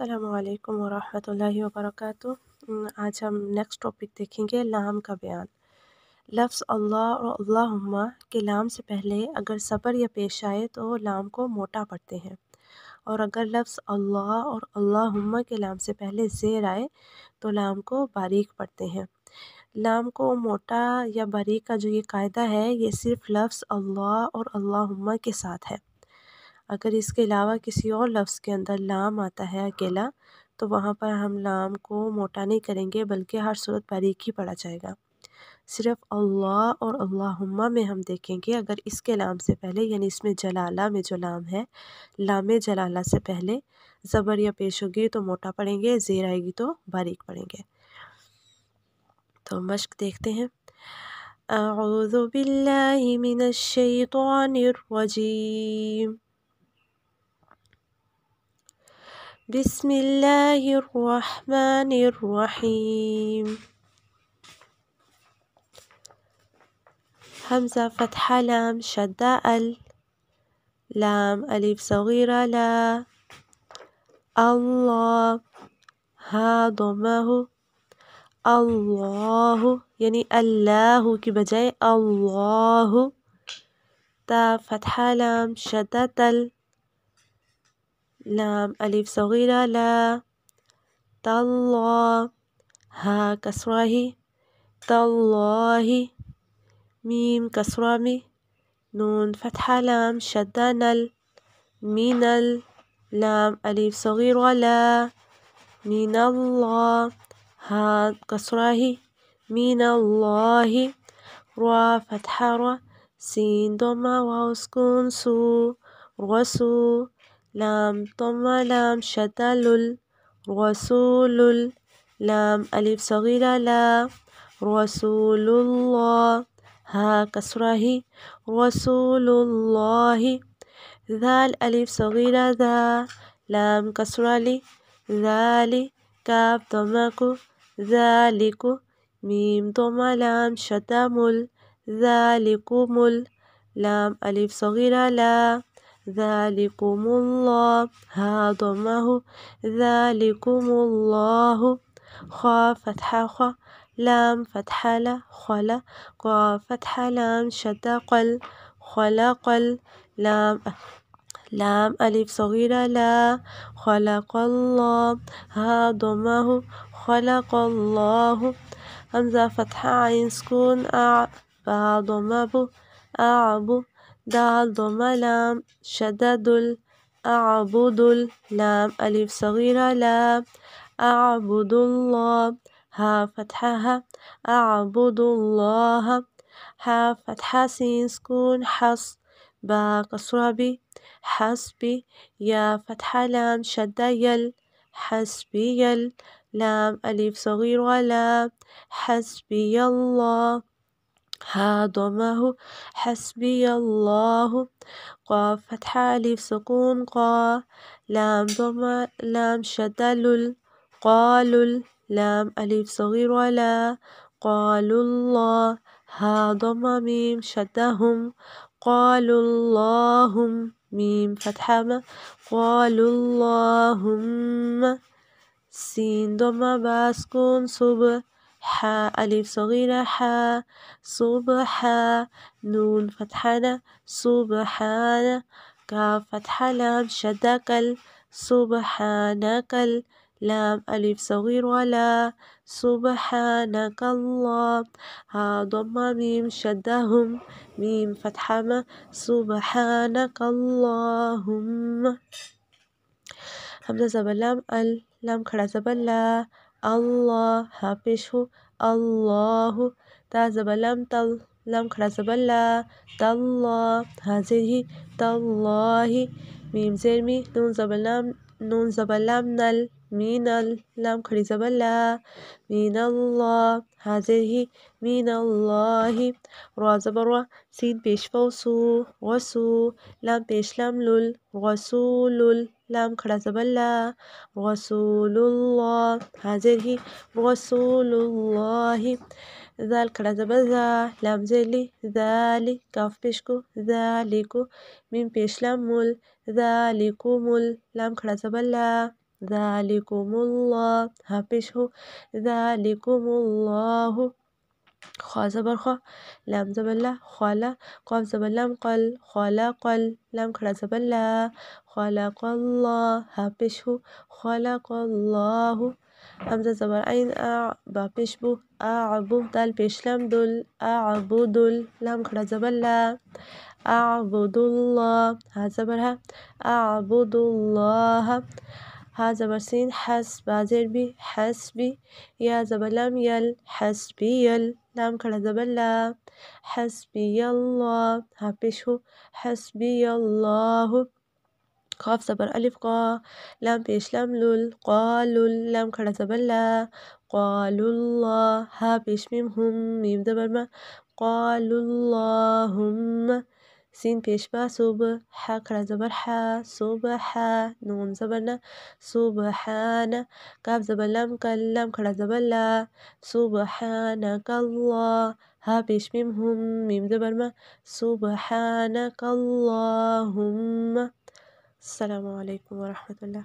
अल्लाम वरहमल वर्क आज हम नेक्स्ट टॉपिक देखेंगे लाम का बयान लफ्ज़ अल्लाह और अल्लाहुम्मा के लाम से पहले अगर सबर या पेश आए तो लाम को मोटा पढ़ते हैं और अगर लफ्ज़ अल्लाह और अल्लाहुम्मा के लाम से पहले ज़ेर आए तो लाम को बारीक पढ़ते हैं लाम को मोटा या बारीक का जो ये कायदा है ये सिर्फ़ लफ्ज़ अल्लाह और अल्लाहुम्मा के साथ है अगर इसके अलावा किसी और लफ्ज़ के अंदर लाम आता है अकेला तो वहाँ पर हम लाम को मोटा नहीं करेंगे बल्कि हर सूरत बारीक ही पढ़ा जाएगा सिर्फ़ अल्लाह और अल्लाहुम्मा में हम देखेंगे अगर इसके लाम से पहले यानी इसमें जलाला में जो लाम है लाम जलाला से पहले ज़बर या पेश होगी तो मोटा पड़ेंगे ज़ेर आएगी तो बारीक पड़ेंगे तो मश्क देखते हैं अज़ुबिल्लिमिनशैतरजीम بسم الله الرحمن الرحيم همزة فتحة لام شدة ال لام ألف صغيرة لا الله هضمه الله يعني الله كي بجاي الله تا فتحة لام شدة ال لام نعم، ألف صغيرة لا تالله ها كسرة تالله ميم كسرة مي نون فتحة لام شدة نل من ال لام ألف صغيرة لا من الله ها كسرة من الله را فتحة را سين دوما واو سكون سو غسو لام طم لام شتال رسول لام ألف صغيرة لا رسول الله ها كسرة رسول الله ذا الألف صغيرة ذا لام كسرة لي ذالي كاب ضمك ذلك ميم طم لام شتمل ذلكم لام ألف صغيرة لا ذلكم الله هاضمه ذلكم الله خا فتح خا لام فتح لا خلا قا فتح لام شد قل خلا قل لام لام ألف صغيرة لا خلق الله هاضمه خلق الله همزة فتح عين سكون أع فهاضمه أعب دال ضم لام شدد أعبد لام ألف صغيرة لام أعبد الله ها فتحها أعبد الله ها فتحة سين سكون حص با قصر بي حسبي يا فتحة لام شدة يل حسبي يل لام ألف صغيرة ولا حسبي الله هاضمه حسبي الله قاف فتح ألف سكون قا لام ضم لام شدل قالوا لام ألف صغير ولا قالوا الله ها ضم ميم شدهم قالوا اللهم ميم فتح ما قالوا اللهم سين ضم باسكون صبر حاء ألف صغيرة حاء صبحا نون فتحنا لا سبحان كاف فتحة لام شدة كل سبحانك لام ألف صغيرة لا سبحانك الله ها ضم ميم شدهم ميم فتحة ما سبحانك اللهم همزة زبل لام ال لام خڑا زبل لا الله Allah الله Allahu لم تل لم كرزبلا تالله هذه تالله ميم زرمي نون زبلام نون زبلام نل من اللام خلي زبر من الله هذه من الله را زبر سين بيش فوسو غسو لام بيش لام لول غسول لام خلا زبر لا رسول الله هذه رسول الله ذال رتب ذا لام زلي ذالي كاف بيشكو ذاليكو من بيش لام مول مل ذلكم لام خلا زبر ذلكم الله هفش هو ذلكم الله خا زبر خا لام زبر لا خلا قاف زبر لام قل قل لام كرا زبر لا خلق الله هبش هو خلق الله همزة زبر عين أع بابش بو أعبو دال بيش لام دل أعبو دول لام كرا زبر لا أعبد الله هذا زبرها أعبد الله هذا برسين حسب هذا بي حس بي يا زبلم يل حس بي يل لام كلا زبلا حسبي الله حس بي الله قاف زبر ألف قا لام بيش لام لول قالوا لام كلا زبلا قالوا الله هبش ميم هم ميم زبر ما قالوا اللهم سين پیش ما صوبه ح کړه زبر ح صوبه ح نون زبر نه سبحانه قاف زبر لام کلم کړه زبر لا سبحانك الله ها پیش میم هم میم زبر ما سبحانك اللهم السلام عليكم ورحمة الله